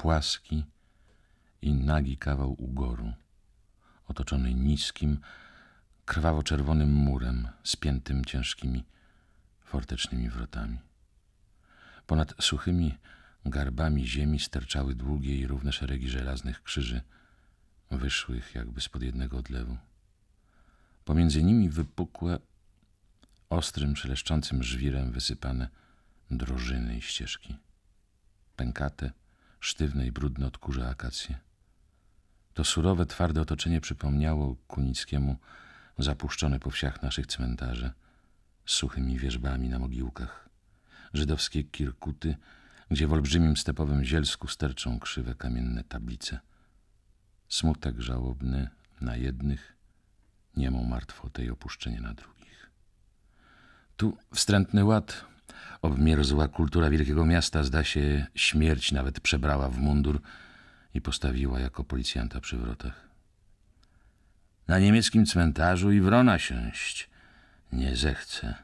płaski i nagi kawał ugoru, otoczony niskim, krwawo-czerwonym murem spiętym ciężkimi fortecznymi wrotami. Ponad suchymi garbami ziemi sterczały długie i równe szeregi żelaznych krzyży, wyszłych jakby spod jednego odlewu. Pomiędzy nimi wypukłe, ostrym, szeleszczącym żwirem wysypane drożyny i ścieżki. Pękate, sztywne i brudne od kurze akacje. To surowe, twarde otoczenie przypomniało Kunickiemu zapuszczone po wsiach naszych cmentarze z suchymi wierzbami na mogiłkach, żydowskie kirkuty, gdzie w olbrzymim stepowym zielsku sterczą krzywe kamienne tablice. Smutek żałobny na jednych, niemą martwo tej opuszczenie na drugich. Tu wstrętny ład Obmierzła kultura wielkiego miasta, zda się, śmierć nawet przebrała w mundur i postawiła jako policjanta przy wrotach. Na niemieckim cmentarzu i wrona siąść. Nie zechce.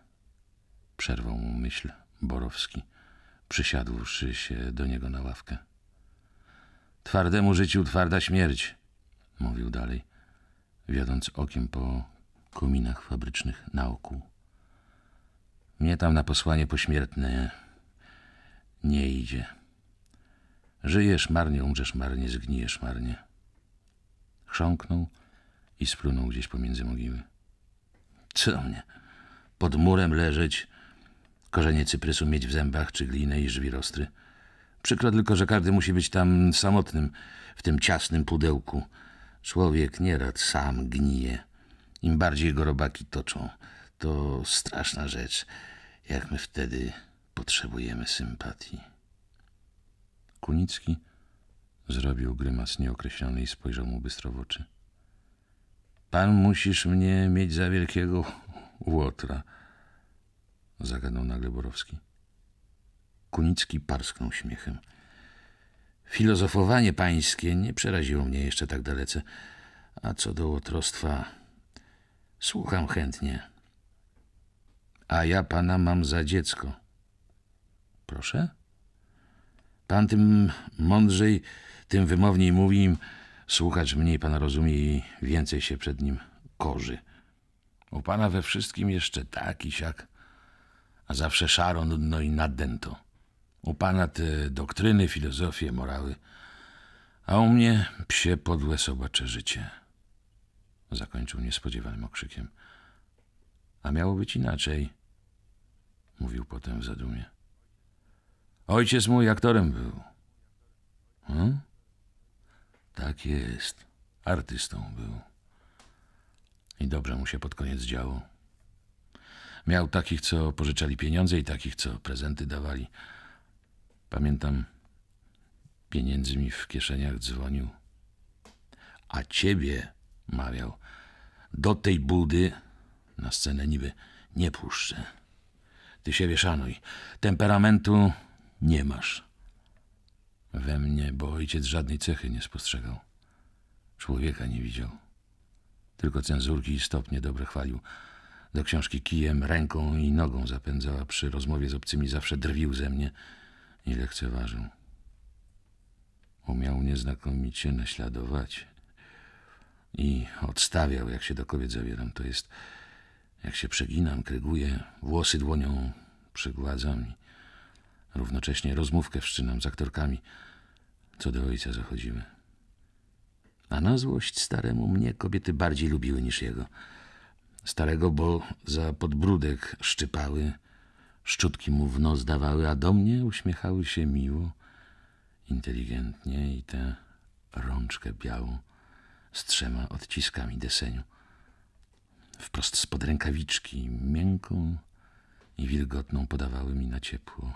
Przerwał mu myśl Borowski, przysiadłszy się do niego na ławkę. Twardemu życiu twarda śmierć, mówił dalej, wiodąc okiem po kominach fabrycznych naokół. Mnie tam na posłanie pośmiertne nie idzie. Żyjesz marnie, umrzesz marnie, zgnijesz marnie. Chrząknął i splunął gdzieś pomiędzy mogiły. Co mnie? Pod murem leżeć, korzenie cyprysu mieć w zębach, czy glinę i żwirostry. Przykro tylko, że każdy musi być tam samotnym, w tym ciasnym pudełku. Człowiek nieraz sam gnije. Im bardziej go robaki toczą – to straszna rzecz, jak my wtedy potrzebujemy sympatii. Kunicki zrobił grymas nieokreślony i spojrzał mu bystro w oczy. Pan musisz mnie mieć za wielkiego łotra, zagadnął nagle Borowski. Kunicki parsknął śmiechem. Filozofowanie pańskie nie przeraziło mnie jeszcze tak dalece. A co do łotrostwa, słucham chętnie a ja pana mam za dziecko. Proszę? Pan tym mądrzej, tym wymowniej mówi im, słuchacz mniej pana rozumie i więcej się przed nim korzy. U pana we wszystkim jeszcze tak i siak, a zawsze szaro, nudno i nadęto. U pana te doktryny, filozofie, morały, a u mnie psie podłe sobacze życie. Zakończył niespodziewanym okrzykiem. A miało być inaczej mówił potem w zadumie. Ojciec mój aktorem był. Hmm? Tak jest. Artystą był. I dobrze mu się pod koniec działo. Miał takich, co pożyczali pieniądze i takich, co prezenty dawali. Pamiętam, pieniędzy mi w kieszeniach dzwonił. A ciebie, mawiał, do tej budy na scenę niby nie puszczę. Ty siebie szanuj. Temperamentu nie masz. We mnie, bo ojciec żadnej cechy nie spostrzegał. Człowieka nie widział. Tylko cenzurki i stopnie dobre chwalił. Do książki kijem, ręką i nogą zapędzała. Przy rozmowie z obcymi zawsze drwił ze mnie i lekceważył. Umiał nieznakomicie naśladować i odstawiał, jak się do kobiet zawieram. To jest jak się przeginam, kryguję, włosy dłonią przygładzam i równocześnie rozmówkę wszczynam z aktorkami, co do ojca zachodziły. A na złość staremu mnie kobiety bardziej lubiły niż jego. Starego, bo za podbródek szczypały, szczutki mu w nos dawały, a do mnie uśmiechały się miło, inteligentnie i tę rączkę białą z trzema odciskami deseniu wprost spod rękawiczki, miękką i wilgotną podawały mi na ciepło.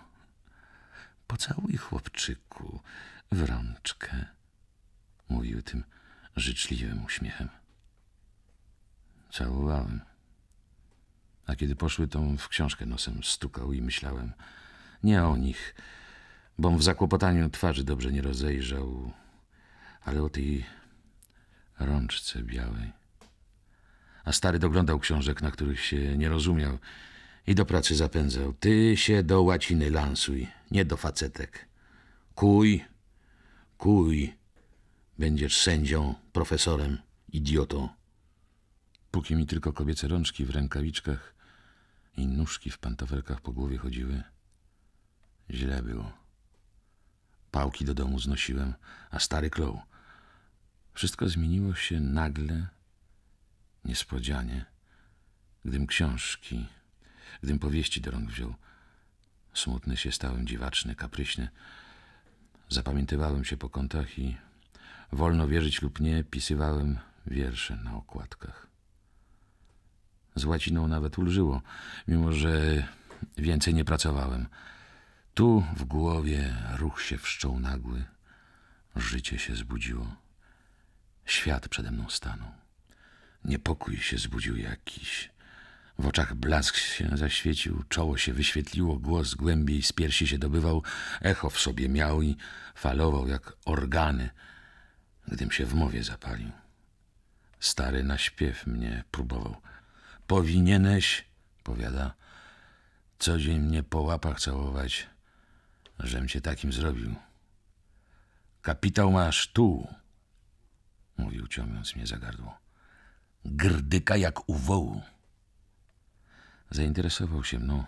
Pocałuj chłopczyku w rączkę, mówił tym życzliwym uśmiechem. Całowałem. A kiedy poszły, tą w książkę nosem stukał i myślałem nie o nich, bom w zakłopotaniu twarzy dobrze nie rozejrzał, ale o tej rączce białej a stary doglądał książek, na których się nie rozumiał i do pracy zapędzał. Ty się do łaciny lansuj, nie do facetek. Kuj, kuj, będziesz sędzią, profesorem, idiotą. Póki mi tylko kobiece rączki w rękawiczkach i nóżki w pantofelkach po głowie chodziły, źle było. Pałki do domu znosiłem, a stary klął. Wszystko zmieniło się nagle niespodzianie, gdym książki, gdym powieści do rąk wziął. Smutny się stałem, dziwaczny, kapryśny. Zapamiętywałem się po kątach i, wolno wierzyć lub nie, pisywałem wiersze na okładkach. Z łaciną nawet ulżyło, mimo że więcej nie pracowałem. Tu w głowie ruch się wszczął nagły, życie się zbudziło, świat przede mną stanął. Niepokój się zbudził jakiś. W oczach blask się zaświecił, czoło się wyświetliło, głos głębiej z piersi się dobywał, echo w sobie miał i falował jak organy, gdym się w mowie zapalił. Stary na śpiew mnie próbował. Powinieneś, powiada, co dzień mnie po łapach całować, żem cię takim zrobił. Kapitał masz tu, mówił ciągnąc mnie za gardło grdyka jak u wołu. Zainteresował się mną. No.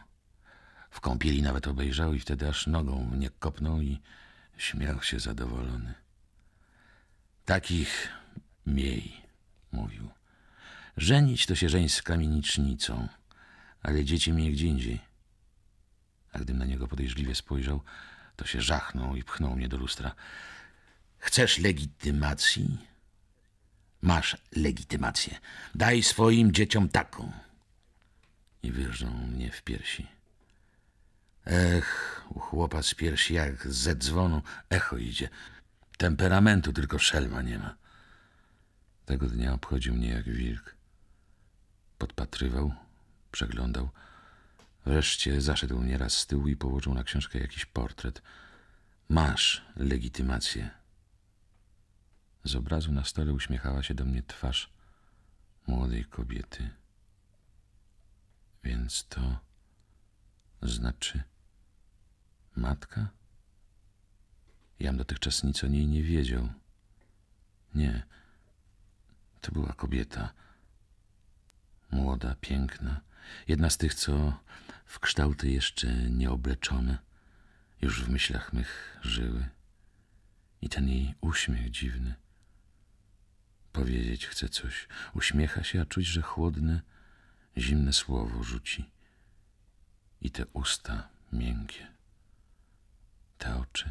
W kąpieli nawet obejrzał i wtedy aż nogą mnie kopnął i śmiał się zadowolony. Takich miej, mówił. Żenić to się żeń z kamienicznicą, ale dzieci mnie gdzie indziej. A gdym na niego podejrzliwie spojrzał, to się żachnął i pchnął mnie do lustra. Chcesz legitymacji? Masz legitymację. Daj swoim dzieciom taką. I wyrzą mnie w piersi. Ech, u chłopa z piersi jak ze dzwonu echo idzie. Temperamentu tylko szelma nie ma. Tego dnia obchodził mnie jak wilk. Podpatrywał, przeglądał. Wreszcie zaszedł mnie raz z tyłu i położył na książkę jakiś portret. Masz legitymację. Z obrazu na stole uśmiechała się do mnie twarz młodej kobiety. Więc to znaczy matka? Jam dotychczas nic o niej nie wiedział. Nie, to była kobieta. Młoda, piękna, jedna z tych, co w kształty jeszcze nieobleczone, już w myślach mych żyły. I ten jej uśmiech dziwny Powiedzieć chce coś. Uśmiecha się, a czuć, że chłodne, zimne słowo rzuci. I te usta miękkie. Te oczy.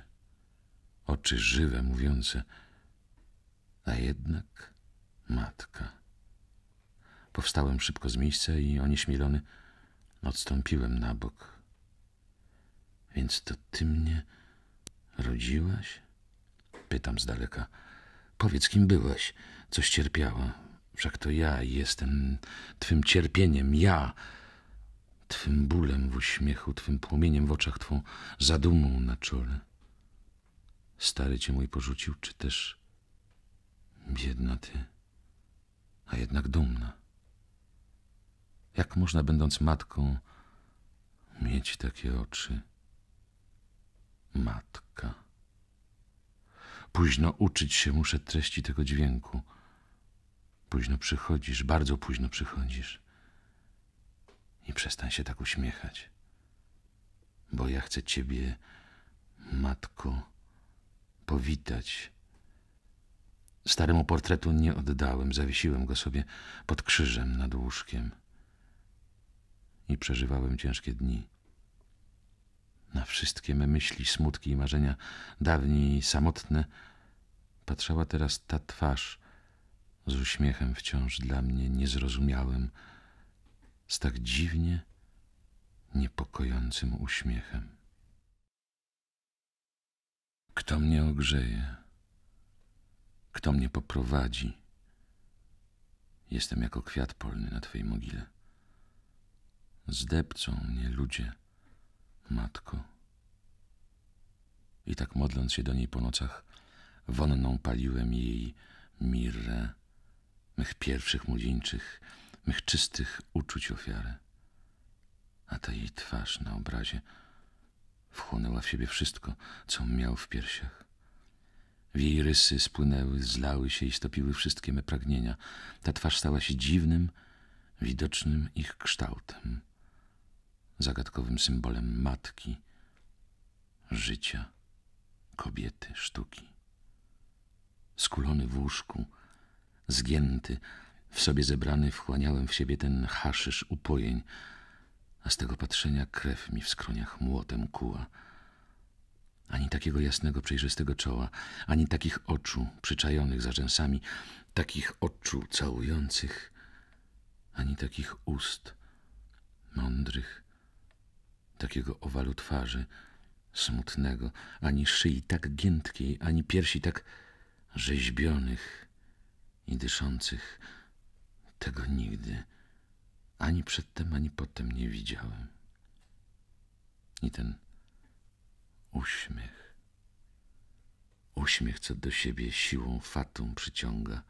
Oczy żywe, mówiące. A jednak matka. Powstałem szybko z miejsca i onieśmielony odstąpiłem na bok. Więc to ty mnie rodziłaś? Pytam z daleka. Powiedz, kim byłaś, coś cierpiała. Wszak to ja jestem twym cierpieniem, ja, twym bólem w uśmiechu, twym płomieniem w oczach, twą zadumą na czole. Stary cię mój porzucił, czy też biedna ty, a jednak dumna. Jak można, będąc matką, mieć takie oczy? Matka. Późno uczyć się muszę treści tego dźwięku. Późno przychodzisz, bardzo późno przychodzisz. I przestań się tak uśmiechać, bo ja chcę ciebie, matko, powitać. Staremu portretu nie oddałem, zawiesiłem go sobie pod krzyżem nad łóżkiem i przeżywałem ciężkie dni na wszystkie me myśli, smutki i marzenia, dawniej samotne, patrzała teraz ta twarz z uśmiechem wciąż dla mnie niezrozumiałym, z tak dziwnie niepokojącym uśmiechem. Kto mnie ogrzeje? Kto mnie poprowadzi? Jestem jako kwiat polny na Twojej mogile. Zdepcą mnie ludzie – matko. I tak modląc się do niej po nocach, wonną paliłem jej mirrę, mych pierwszych młodzieńczych, mych czystych uczuć ofiarę. A ta jej twarz na obrazie wchłonęła w siebie wszystko, co miał w piersiach. W jej rysy spłynęły, zlały się i stopiły wszystkie me pragnienia. Ta twarz stała się dziwnym, widocznym ich kształtem zagadkowym symbolem matki, życia, kobiety, sztuki. Skulony w łóżku, zgięty, w sobie zebrany, wchłaniałem w siebie ten haszysz upojeń, a z tego patrzenia krew mi w skroniach młotem kuła. Ani takiego jasnego, przejrzystego czoła, ani takich oczu przyczajonych za rzęsami, takich oczu całujących, ani takich ust mądrych, takiego owalu twarzy, smutnego, ani szyi tak giętkiej, ani piersi tak rzeźbionych i dyszących. Tego nigdy, ani przedtem, ani potem nie widziałem. I ten uśmiech, uśmiech, co do siebie siłą fatum przyciąga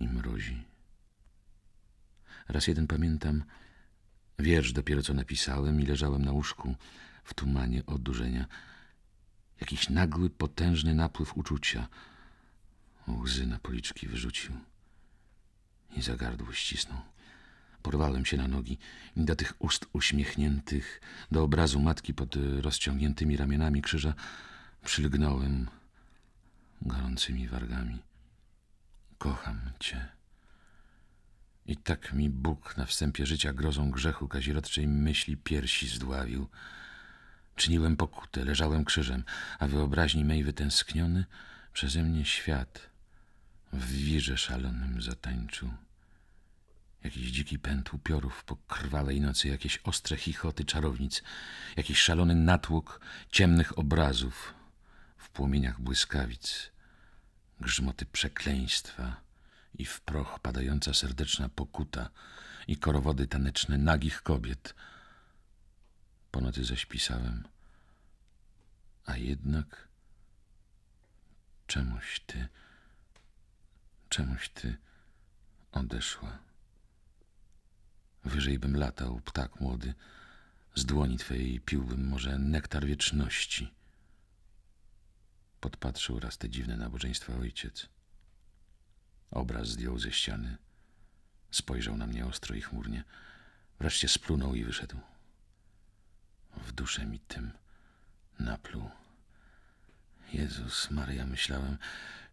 i mrozi. Raz jeden pamiętam, Wiersz dopiero co napisałem i leżałem na łóżku w tumanie odurzenia. Jakiś nagły, potężny napływ uczucia. Łzy na policzki wyrzucił i za gardło ścisnął. Porwałem się na nogi i do tych ust uśmiechniętych, do obrazu matki pod rozciągniętymi ramionami krzyża przylgnąłem gorącymi wargami. Kocham cię. I tak mi Bóg na wstępie życia grozą grzechu kazirodczej myśli piersi zdławił. Czyniłem pokutę, leżałem krzyżem, a wyobraźni mej wytęskniony przeze mnie świat w wirze szalonym zatańczył. Jakiś dziki pęd upiorów po krwawej nocy, jakieś ostre chichoty czarownic, jakiś szalony natłok ciemnych obrazów w płomieniach błyskawic, grzmoty przekleństwa i w proch padająca serdeczna pokuta i korowody taneczne nagich kobiet. Ponadto zaś pisałem, a jednak czemuś ty, czemuś ty odeszła. Wyżej bym latał, ptak młody, z dłoni twojej piłbym może nektar wieczności. Podpatrzył raz te dziwne nabożeństwa ojciec. Obraz zdjął ze ściany. Spojrzał na mnie ostro i chmurnie. Wreszcie splunął i wyszedł. W duszę mi tym napluł. Jezus Maria, myślałem,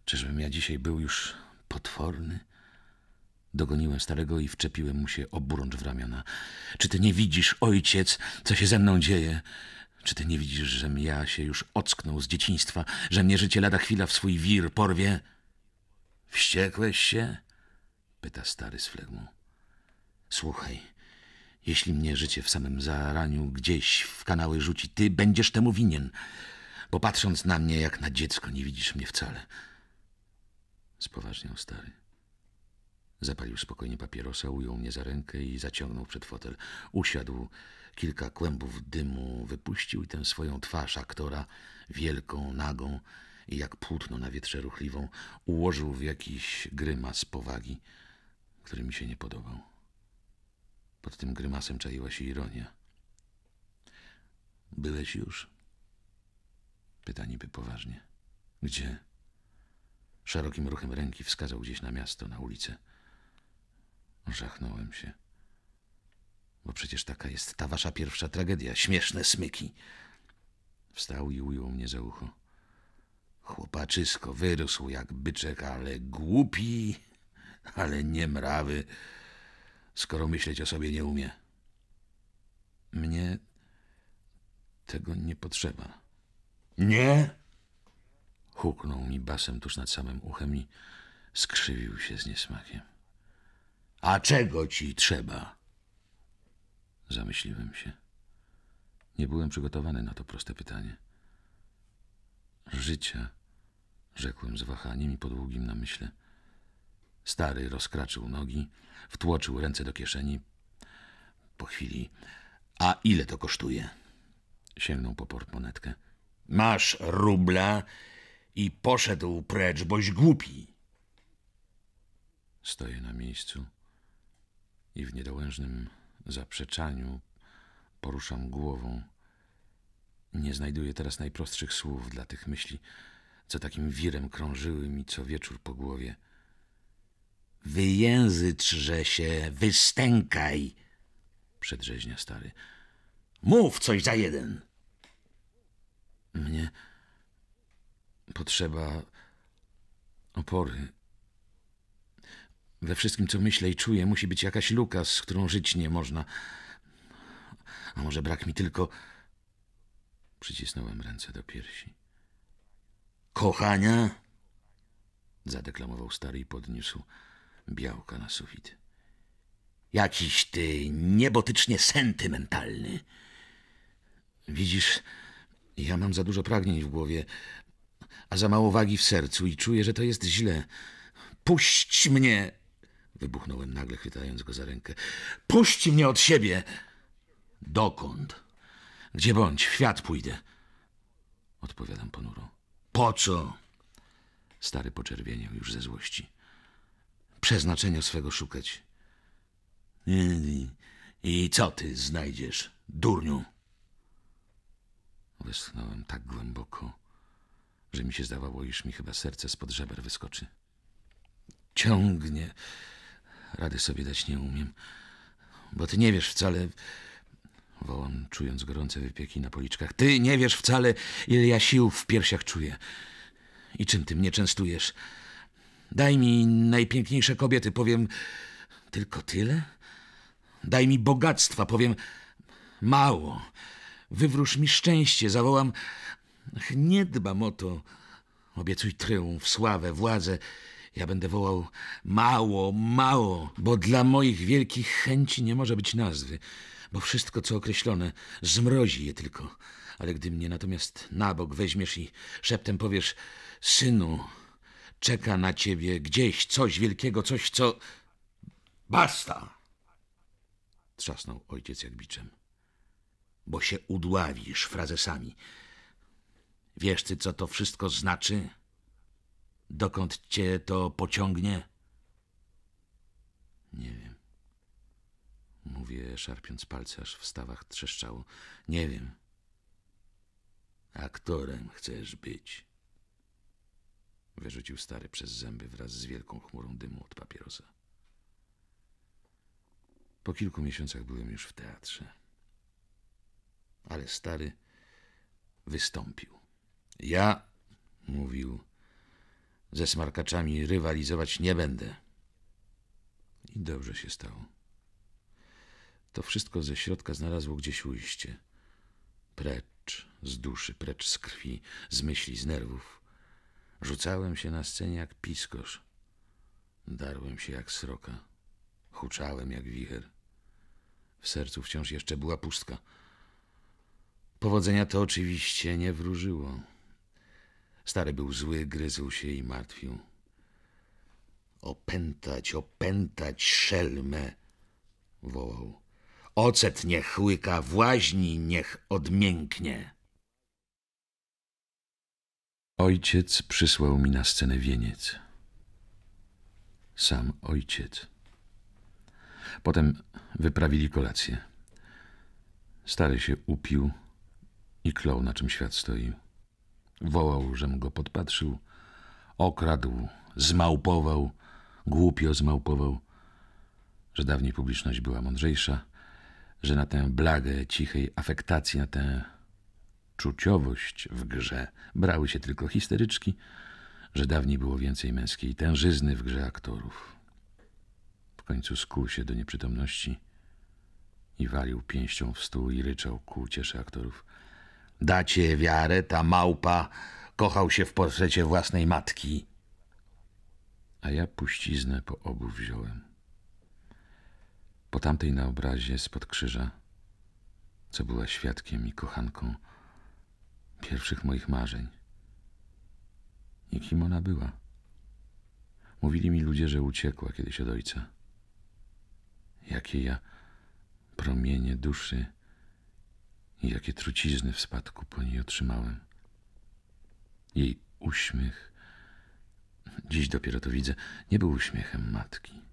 czyżbym ja dzisiaj był już potworny? Dogoniłem starego i wczepiłem mu się oburącz w ramiona. Czy ty nie widzisz, ojciec, co się ze mną dzieje? Czy ty nie widzisz, żem ja się już ocknął z dzieciństwa, że mnie życie lada chwila w swój wir porwie? Wściekłeś się? Pyta stary z flegmą. Słuchaj, jeśli mnie życie w samym zaraniu gdzieś w kanały rzuci, ty będziesz temu winien, bo patrząc na mnie jak na dziecko nie widzisz mnie wcale. Spoważniał stary. Zapalił spokojnie papierosa, ujął mnie za rękę i zaciągnął przed fotel. Usiadł, kilka kłębów dymu wypuścił i tę swoją twarz aktora, wielką, nagą, i jak płótno na wietrze ruchliwą ułożył w jakiś grymas powagi, który mi się nie podobał. Pod tym grymasem czaiła się ironia. Byłeś już? Pyta niby poważnie. Gdzie? Szerokim ruchem ręki wskazał gdzieś na miasto, na ulicę. Żachnąłem się. Bo przecież taka jest ta wasza pierwsza tragedia. Śmieszne smyki. Wstał i ujął mnie za ucho. Chłopaczysko wyrósł jak byczek, ale głupi, ale nie mrawy, skoro myśleć o sobie nie umie. Mnie tego nie potrzeba. Nie? Huknął mi basem tuż nad samym uchem i skrzywił się z niesmakiem. A czego ci trzeba? Zamyśliłem się. Nie byłem przygotowany na to proste pytanie. Życia rzekłem z wahaniem i po długim namyśle. Stary rozkraczył nogi, wtłoczył ręce do kieszeni. Po chwili. A ile to kosztuje? Sięgnął po portmonetkę. Masz rubla i poszedł precz, boś głupi. Stoję na miejscu i w niedołężnym zaprzeczaniu poruszam głową. Nie znajduję teraz najprostszych słów dla tych myśli, co takim wirem krążyły mi co wieczór po głowie. Wyjęzyczże się, wystękaj! Przedrzeźnia stary. Mów coś za jeden! Mnie potrzeba opory. We wszystkim, co myślę i czuję, musi być jakaś luka, z którą żyć nie można. A może brak mi tylko... Przycisnąłem ręce do piersi. Kochania? Zadeklamował stary i podniósł białka na sufit. Jakiś ty niebotycznie sentymentalny. Widzisz, ja mam za dużo pragnień w głowie, a za mało wagi w sercu i czuję, że to jest źle. Puść mnie! Wybuchnąłem nagle, chwytając go za rękę. Puść mnie od siebie! Dokąd? Gdzie bądź, w świat pójdę. Odpowiadam ponuro. Po co? Stary poczerwieniał już ze złości. Przeznaczenia swego szukać. I, i co ty znajdziesz, durniu? Westchnąłem tak głęboko, że mi się zdawało, iż mi chyba serce spod żeber wyskoczy. Ciągnie. Rady sobie dać nie umiem, bo ty nie wiesz wcale, wołam czując gorące wypieki na policzkach. Ty nie wiesz wcale, ile ja sił w piersiach czuję. I czym ty mnie częstujesz? Daj mi najpiękniejsze kobiety, powiem tylko tyle? Daj mi bogactwa, powiem mało. Wywróż mi szczęście, zawołam. Ach, nie dbam o to. Obiecuj tryumf, sławę, władzę. Ja będę wołał mało, mało, bo dla moich wielkich chęci nie może być nazwy bo wszystko, co określone, zmrozi je tylko. Ale gdy mnie natomiast na bok weźmiesz i szeptem powiesz, synu, czeka na ciebie gdzieś coś wielkiego, coś, co... Basta! Trzasnął ojciec jak biczem. Bo się udławisz frazesami. Wiesz ty, co to wszystko znaczy? Dokąd cię to pociągnie? Nie wiem. Mówię, szarpiąc palce, aż w stawach trzeszczało. Nie wiem. Aktorem chcesz być. Wyrzucił stary przez zęby wraz z wielką chmurą dymu od papierosa. Po kilku miesiącach byłem już w teatrze. Ale stary wystąpił. Ja, mówił, ze smarkaczami rywalizować nie będę. I dobrze się stało to wszystko ze środka znalazło gdzieś ujście. Precz z duszy, precz z krwi, z myśli, z nerwów. Rzucałem się na scenie jak piskosz. Darłem się jak sroka. Huczałem jak wicher. W sercu wciąż jeszcze była pustka. Powodzenia to oczywiście nie wróżyło. Stary był zły, gryzł się i martwił. Opętać, opętać szelmę! wołał. Ocet niech chłyka, w łaźni, niech odmięknie. Ojciec przysłał mi na scenę wieniec. Sam ojciec. Potem wyprawili kolację. Stary się upił i klął, na czym świat stoi. Wołał, żem go podpatrzył, okradł, zmałpował, głupio zmałpował, że dawniej publiczność była mądrzejsza – że na tę blagę cichej afektacji, na tę czuciowość w grze brały się tylko histeryczki, że dawniej było więcej męskiej tężyzny w grze aktorów. W końcu skuł się do nieprzytomności i walił pięścią w stół i ryczał ku cieszy aktorów. Dacie wiarę, ta małpa kochał się w portrecie własnej matki. A ja puściznę po obu wziąłem. Po tamtej na obrazie spod krzyża, co była świadkiem i kochanką pierwszych moich marzeń. I kim ona była? Mówili mi ludzie, że uciekła kiedyś od ojca. Jakie ja promienie duszy i jakie trucizny w spadku po niej otrzymałem. Jej uśmiech, dziś dopiero to widzę, nie był uśmiechem matki.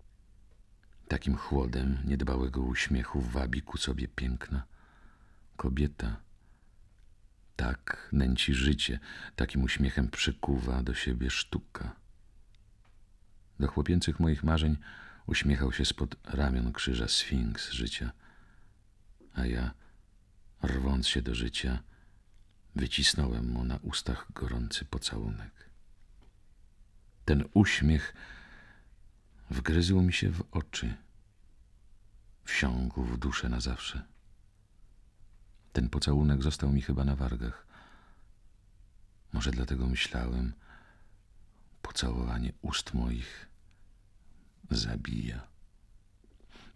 Takim chłodem niedbałego uśmiechu wabi ku sobie piękna kobieta. Tak nęci życie, takim uśmiechem przykuwa do siebie sztuka. Do chłopięcych moich marzeń uśmiechał się spod ramion krzyża sfinks życia, a ja, rwąc się do życia, wycisnąłem mu na ustach gorący pocałunek. Ten uśmiech wgryzł mi się w oczy, wsiągł w duszę na zawsze. Ten pocałunek został mi chyba na wargach. Może dlatego myślałem, pocałowanie ust moich zabija.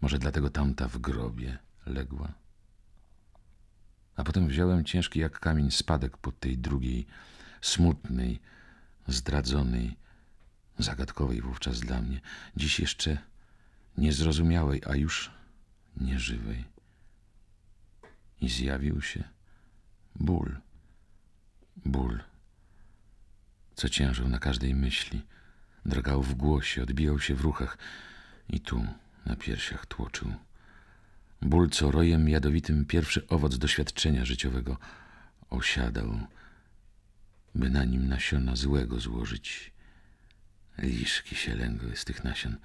Może dlatego tamta w grobie legła. A potem wziąłem ciężki jak kamień spadek pod tej drugiej, smutnej, zdradzonej, zagadkowej wówczas dla mnie, dziś jeszcze niezrozumiałej, a już nieżywej. I zjawił się ból, ból, co ciężył na każdej myśli, drgał w głosie, odbijał się w ruchach i tu na piersiach tłoczył. Ból, co rojem jadowitym pierwszy owoc doświadczenia życiowego osiadał, by na nim nasiona złego złożyć Liszki się lęgły z tych nasion,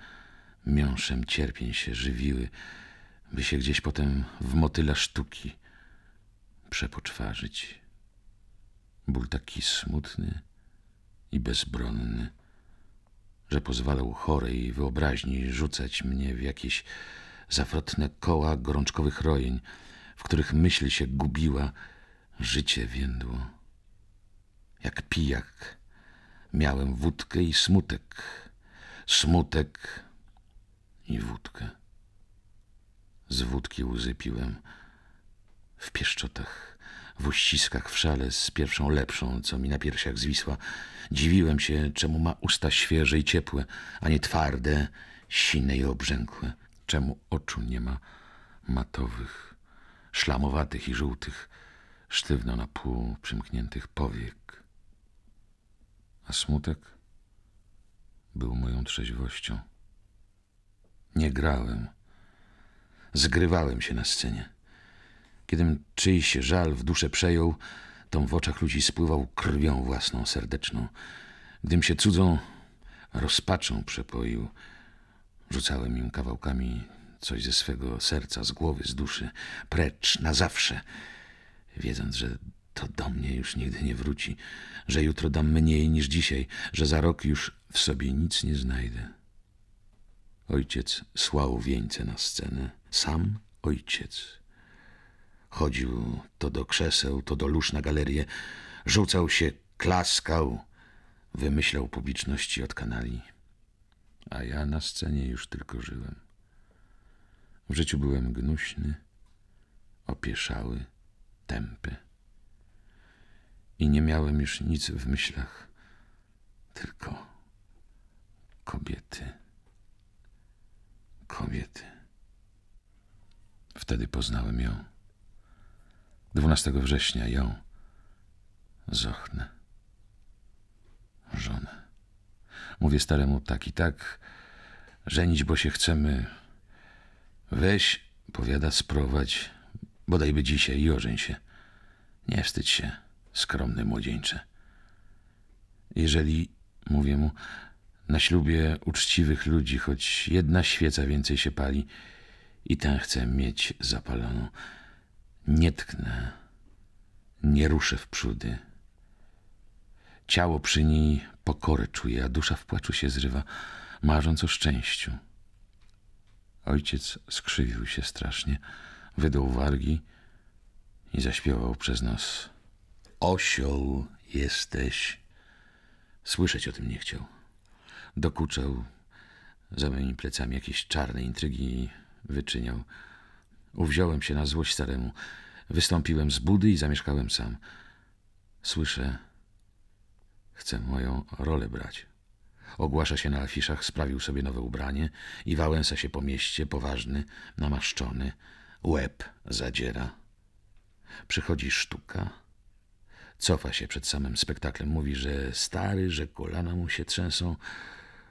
miąższem cierpień się żywiły, by się gdzieś potem w motyla sztuki przepoczwarzyć. Ból taki smutny i bezbronny, że pozwalał chorej wyobraźni rzucać mnie w jakieś zawrotne koła gorączkowych rojeń, w których myśl się gubiła, życie więdło. Jak pijak Miałem wódkę i smutek, smutek i wódkę. Z wódki łzy piłem w pieszczotach, w uściskach, w szale z pierwszą lepszą, co mi na piersiach zwisła. Dziwiłem się, czemu ma usta świeże i ciepłe, a nie twarde, sine i obrzękłe. Czemu oczu nie ma matowych, szlamowatych i żółtych, sztywno na pół przymkniętych powiek a smutek był moją trzeźwością. Nie grałem, zgrywałem się na scenie. Kiedym czyjś żal w duszę przejął, tom w oczach ludzi spływał krwią własną serdeczną. Gdym się cudzą rozpaczą przepoił, rzucałem im kawałkami coś ze swego serca, z głowy, z duszy, precz na zawsze, wiedząc, że to do mnie już nigdy nie wróci, że jutro dam mniej niż dzisiaj, że za rok już w sobie nic nie znajdę. Ojciec słał wieńce na scenę, sam ojciec. Chodził to do krzeseł, to do lóż na galerię, rzucał się, klaskał, wymyślał publiczności od kanali. A ja na scenie już tylko żyłem. W życiu byłem gnuśny, opieszały, tępy i nie miałem już nic w myślach, tylko kobiety. Kobiety. Wtedy poznałem ją. 12 września ją, Zochnę, żonę. Mówię staremu tak i tak, żenić, bo się chcemy. Weź, powiada, sprowadź, bodajby dzisiaj i ożeń się. Nie wstydź się skromny młodzieńcze. Jeżeli, mówię mu, na ślubie uczciwych ludzi choć jedna świeca więcej się pali i tę chcę mieć zapaloną, nie tknę, nie ruszę w przódy. Ciało przy niej pokorę czuje, a dusza w płaczu się zrywa, marząc o szczęściu. Ojciec skrzywił się strasznie, wydał wargi i zaśpiewał przez nos. Osioł jesteś. Słyszeć o tym nie chciał. Dokuczał za moimi plecami jakieś czarne intrygi wyczyniał. Uwziąłem się na złość staremu. Wystąpiłem z budy i zamieszkałem sam. Słyszę, chcę moją rolę brać. Ogłasza się na afiszach, sprawił sobie nowe ubranie i wałęsa się po mieście, poważny, namaszczony, łeb zadziera. Przychodzi sztuka Cofa się przed samym spektaklem. Mówi, że stary, że kolana mu się trzęsą,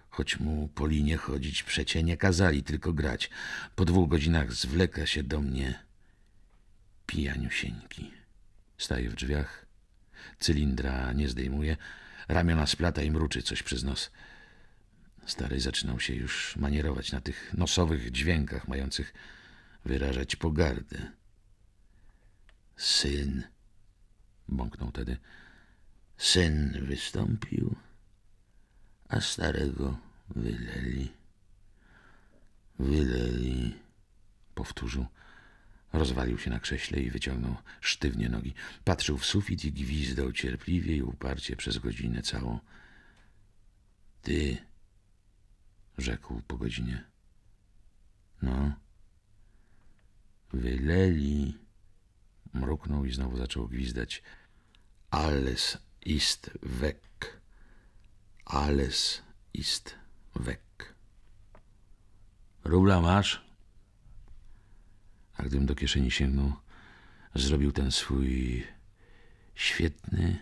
choć mu po linie chodzić przecie nie kazali, tylko grać. Po dwóch godzinach zwleka się do mnie pijaniusieńki. Staje w drzwiach, cylindra nie zdejmuje, ramiona splata i mruczy coś przez nos. Stary zaczynał się już manierować na tych nosowych dźwiękach mających wyrażać pogardę. Syn bąknął tedy. Syn wystąpił, a starego wyleli. Wyleli, powtórzył. Rozwalił się na krześle i wyciągnął sztywnie nogi. Patrzył w sufit i gwizdał cierpliwie i uparcie przez godzinę całą. Ty, rzekł po godzinie. No, wyleli. Mruknął i znowu zaczął gwizdać. Alles ist weg. Alles ist weg. Rubla masz? A gdym do kieszeni sięgnął, zrobił ten swój świetny,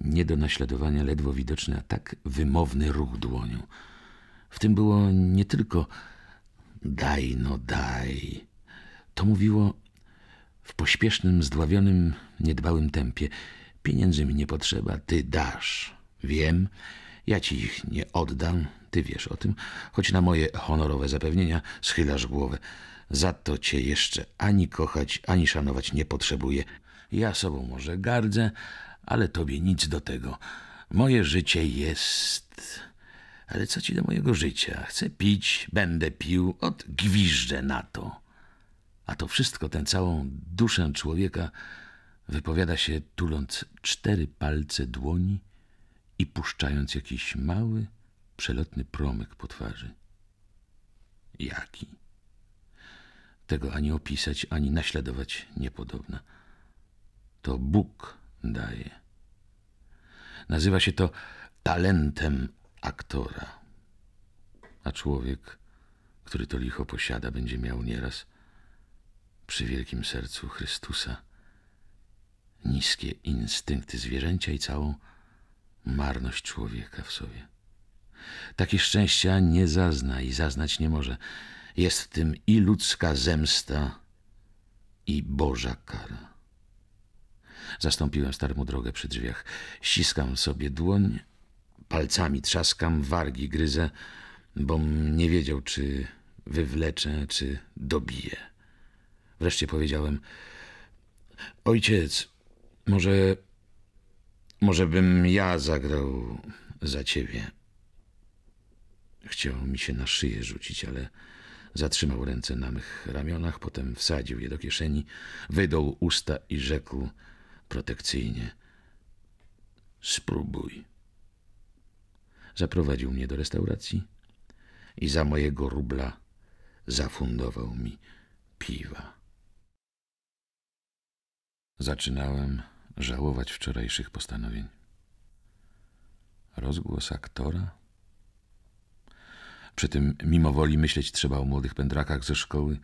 nie do naśladowania ledwo widoczny, a tak wymowny ruch dłonią. W tym było nie tylko daj, no daj. To mówiło w pośpiesznym, zdławionym, niedbałym tempie. Pieniędzy mi nie potrzeba, ty dasz. Wiem, ja ci ich nie oddam, ty wiesz o tym, choć na moje honorowe zapewnienia schylasz głowę. Za to cię jeszcze ani kochać, ani szanować nie potrzebuję. Ja sobą może gardzę, ale tobie nic do tego. Moje życie jest... Ale co ci do mojego życia? Chcę pić, będę pił, odgwiżdżę na to. A to wszystko, tę całą duszę człowieka, wypowiada się tuląc cztery palce dłoni i puszczając jakiś mały, przelotny promyk po twarzy. Jaki? Tego ani opisać, ani naśladować niepodobna. To Bóg daje. Nazywa się to talentem aktora. A człowiek, który to licho posiada, będzie miał nieraz – przy wielkim sercu Chrystusa niskie instynkty zwierzęcia i całą marność człowieka w sobie. Takie szczęścia nie zazna i zaznać nie może. Jest w tym i ludzka zemsta, i Boża kara. Zastąpiłem starmu drogę przy drzwiach. Ściskam sobie dłoń, palcami trzaskam, wargi gryzę, bom nie wiedział, czy wywleczę, czy dobiję. Wreszcie powiedziałem: Ojciec, może. Może bym ja zagrał za ciebie. Chciał mi się na szyję rzucić, ale zatrzymał ręce na mych ramionach, potem wsadził je do kieszeni, wydął usta i rzekł protekcyjnie: Spróbuj. Zaprowadził mnie do restauracji i za mojego rubla zafundował mi piwa. Zaczynałem żałować wczorajszych postanowień. Rozgłos aktora? Przy tym mimowoli myśleć trzeba o młodych pędrakach ze szkoły,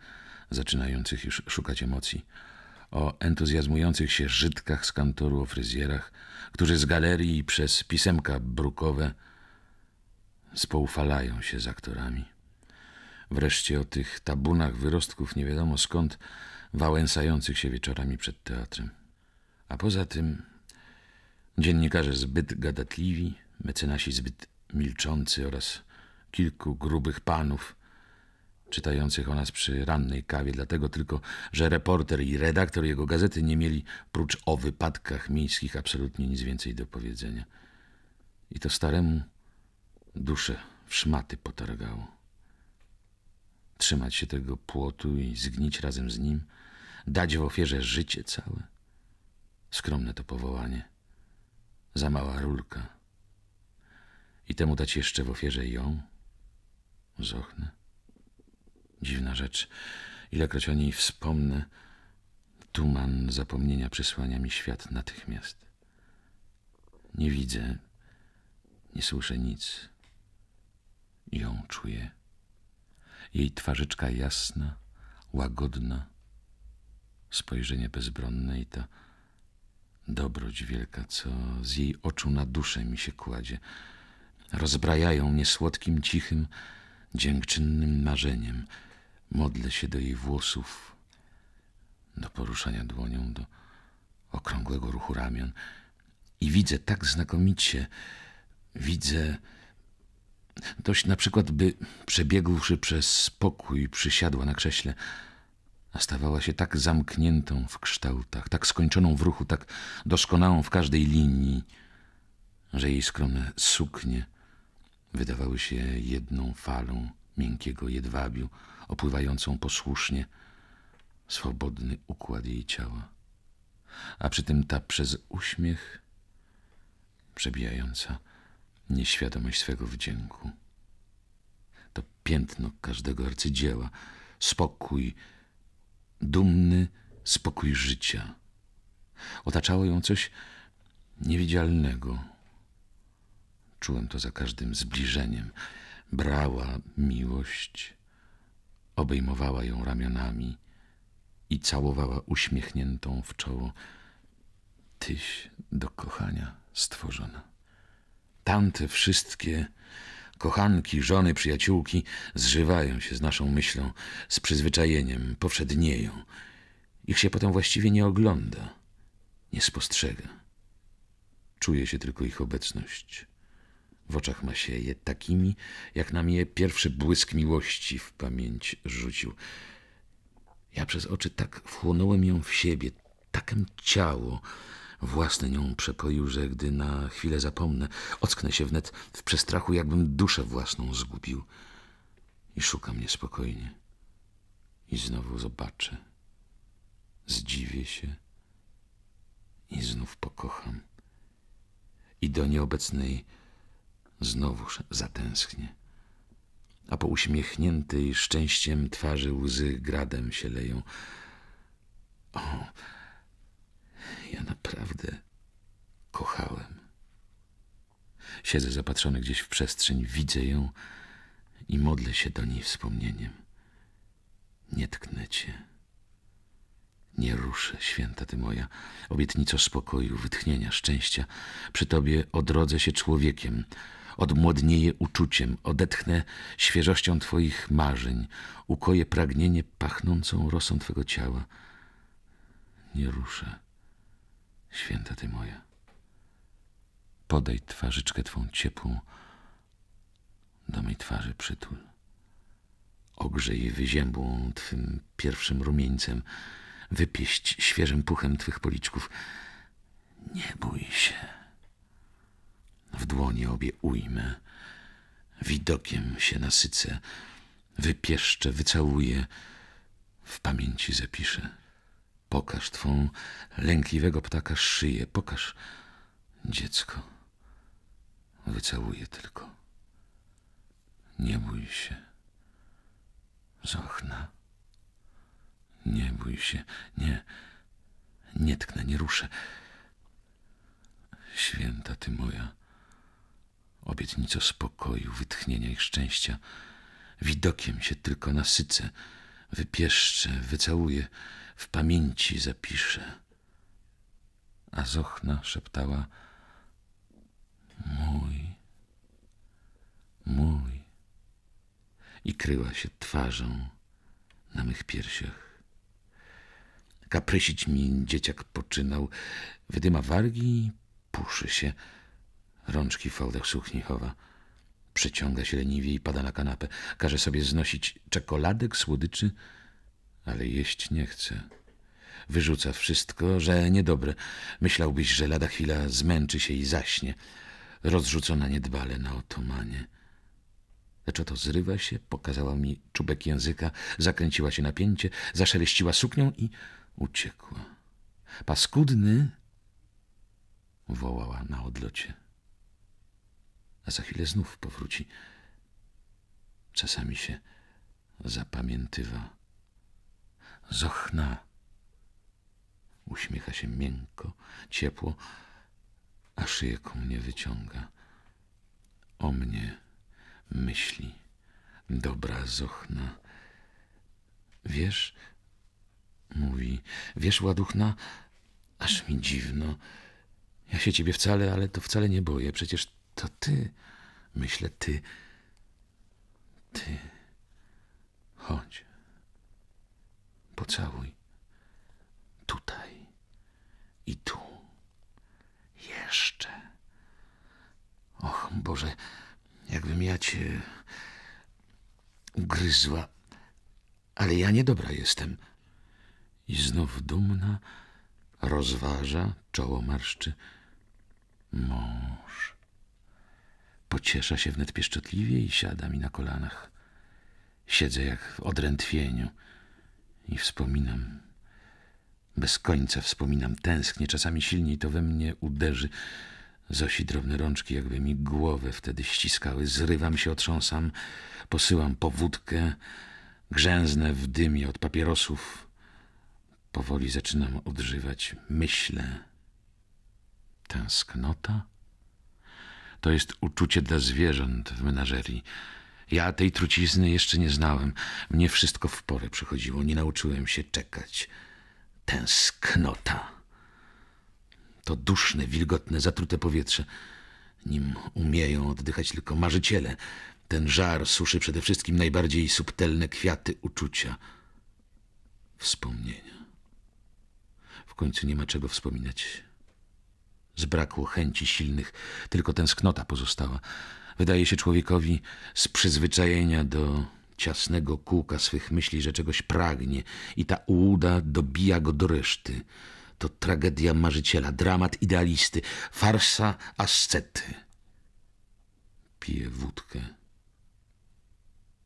zaczynających już szukać emocji, o entuzjazmujących się żydkach z kantoru, o fryzjerach, którzy z galerii przez pisemka brukowe spoufalają się z aktorami wreszcie o tych tabunach wyrostków nie wiadomo skąd, wałęsających się wieczorami przed teatrem. A poza tym dziennikarze zbyt gadatliwi, mecenasi zbyt milczący oraz kilku grubych panów czytających o nas przy rannej kawie, dlatego tylko, że reporter i redaktor jego gazety nie mieli prócz o wypadkach miejskich absolutnie nic więcej do powiedzenia. I to staremu duszę w szmaty potargało trzymać się tego płotu i zgnić razem z nim, dać w ofierze życie całe. Skromne to powołanie, za mała rulka. I temu dać jeszcze w ofierze ją, zochnę. Dziwna rzecz, ilekroć o niej wspomnę, tuman zapomnienia przysłania mi świat natychmiast. Nie widzę, nie słyszę nic. Ją czuję. Jej twarzyczka jasna, łagodna, spojrzenie bezbronne i ta dobroć wielka, co z jej oczu na duszę mi się kładzie. Rozbrajają mnie słodkim, cichym, dziękczynnym marzeniem. Modlę się do jej włosów, do poruszania dłonią, do okrągłego ruchu ramion. I widzę tak znakomicie, widzę Toś na przykład by, przebiegłszy przez pokój, przysiadła na krześle, a stawała się tak zamkniętą w kształtach, tak skończoną w ruchu, tak doskonałą w każdej linii, że jej skromne suknie wydawały się jedną falą miękkiego jedwabiu, opływającą posłusznie swobodny układ jej ciała, a przy tym ta przez uśmiech przebijająca nieświadomość swego wdzięku. To piętno każdego arcydzieła, spokój, dumny spokój życia. Otaczało ją coś niewidzialnego. Czułem to za każdym zbliżeniem. Brała miłość, obejmowała ją ramionami i całowała uśmiechniętą w czoło. Tyś do kochania stworzona. Tamte wszystkie kochanki, żony, przyjaciółki zżywają się z naszą myślą, z przyzwyczajeniem, powszednieją. Ich się potem właściwie nie ogląda, nie spostrzega. Czuje się tylko ich obecność. W oczach ma się je takimi, jak nam je pierwszy błysk miłości w pamięć rzucił. Ja przez oczy tak wchłonąłem ją w siebie, takem ciało, własny nią przepoił, że gdy na chwilę zapomnę, ocknę się wnet w przestrachu, jakbym duszę własną zgubił. I szuka mnie spokojnie. I znowu zobaczę. Zdziwię się. I znów pokocham. I do nieobecnej znowuż zatęsknię. A po uśmiechniętej szczęściem twarzy łzy gradem się leją Siedzę zapatrzony gdzieś w przestrzeń, widzę ją i modlę się do niej wspomnieniem. Nie tknę cię. Nie ruszę, święta ty moja, obietnico spokoju, wytchnienia, szczęścia. Przy tobie odrodzę się człowiekiem, odmłodnieję uczuciem, odetchnę świeżością twoich marzeń, ukoję pragnienie pachnącą rosą twego ciała. Nie ruszę, święta ty moja. Podaj twarzyczkę twą ciepłą, do mej twarzy przytul. Ogrzej wyziębłą twym pierwszym rumieńcem, wypieść świeżym puchem twych policzków. Nie bój się. W dłonie obie ujmę, widokiem się nasycę, wypieszczę, wycałuję, w pamięci zapiszę. Pokaż twą lękliwego ptaka szyję, pokaż dziecko. Wycałuję tylko. Nie bój się. Zochna. Nie bój się. Nie. Nie tknę, nie ruszę. Święta ty moja. Obietnico spokoju, wytchnienia i szczęścia. Widokiem się tylko nasycę, wypieszczę, wycałuję, w pamięci zapiszę. A Zochna szeptała mój, mój. I kryła się twarzą na mych piersiach. Kaprysić mi dzieciak poczynał, wydyma wargi, puszy się, rączki w fałdach sukni chowa. przeciąga się leniwie i pada na kanapę. Każe sobie znosić czekoladek, słodyczy, ale jeść nie chce. Wyrzuca wszystko, że niedobre. Myślałbyś, że lada chwila zmęczy się i zaśnie rozrzucona niedbale na otomanie. Lecz oto zrywa się, pokazała mi czubek języka, zakręciła się napięcie, zaszeleściła suknią i uciekła. Paskudny! wołała na odlocie. A za chwilę znów powróci. Czasami się zapamiętywa. Zochna! Uśmiecha się miękko, ciepło, a szyję ku mnie wyciąga. O mnie myśli, dobra zochna. Wiesz, mówi, wiesz, ładuchna, aż mi dziwno. Ja się ciebie wcale, ale to wcale nie boję. Przecież to ty, myślę, ty, ty. Chodź, pocałuj, tutaj i tu. Jeszcze. Och, Boże, jakbym ja cię ugryzła. Ale ja niedobra jestem. I znów dumna rozważa, czoło marszczy. Mąż. Pociesza się wnet pieszczotliwie i siada mi na kolanach. Siedzę jak w odrętwieniu i wspominam bez końca wspominam, tęsknię, czasami silniej to we mnie uderzy. Zosi drobne rączki jakby mi głowę wtedy ściskały. Zrywam się, otrząsam, posyłam powódkę, grzęznę w dymie od papierosów. Powoli zaczynam odżywać. Myślę. Tęsknota? To jest uczucie dla zwierząt w menażerii. Ja tej trucizny jeszcze nie znałem. Mnie wszystko w porę przychodziło. Nie nauczyłem się czekać. Tęsknota. To duszne, wilgotne, zatrute powietrze. Nim umieją oddychać tylko marzyciele. Ten żar suszy przede wszystkim najbardziej subtelne kwiaty uczucia. Wspomnienia. W końcu nie ma czego wspominać. Zbrakło chęci silnych, tylko tęsknota pozostała. Wydaje się człowiekowi z przyzwyczajenia do ciasnego kółka swych myśli, że czegoś pragnie i ta ułuda dobija go do reszty. To tragedia marzyciela, dramat idealisty, farsa ascety. Pije wódkę.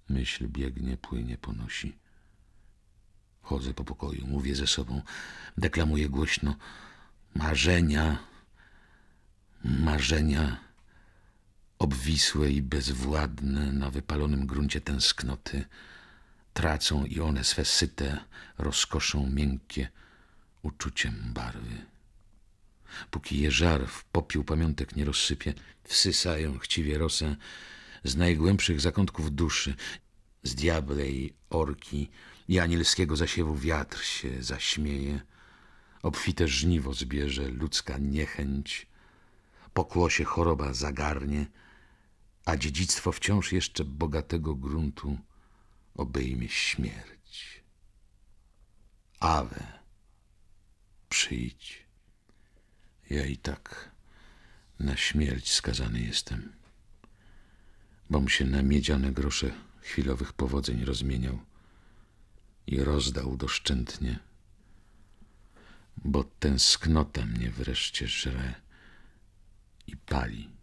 Myśl biegnie, płynie, ponosi. Chodzę po pokoju, mówię ze sobą, deklamuję głośno. Marzenia, marzenia obwisłe i bezwładne na wypalonym gruncie tęsknoty, tracą i one swe syte, rozkoszą miękkie uczuciem barwy. Póki je żar w popiół pamiątek nie rozsypie, wsysają chciwie rosę z najgłębszych zakątków duszy, z diablej orki i anielskiego zasiewu wiatr się zaśmieje, obfite żniwo zbierze ludzka niechęć, pokłosie choroba zagarnie, a dziedzictwo wciąż jeszcze bogatego gruntu obejmie śmierć. Awe, przyjdź. Ja i tak na śmierć skazany jestem, bom się na miedziane grosze chwilowych powodzeń rozmieniał i rozdał doszczętnie, bo tęsknota mnie wreszcie żre i pali.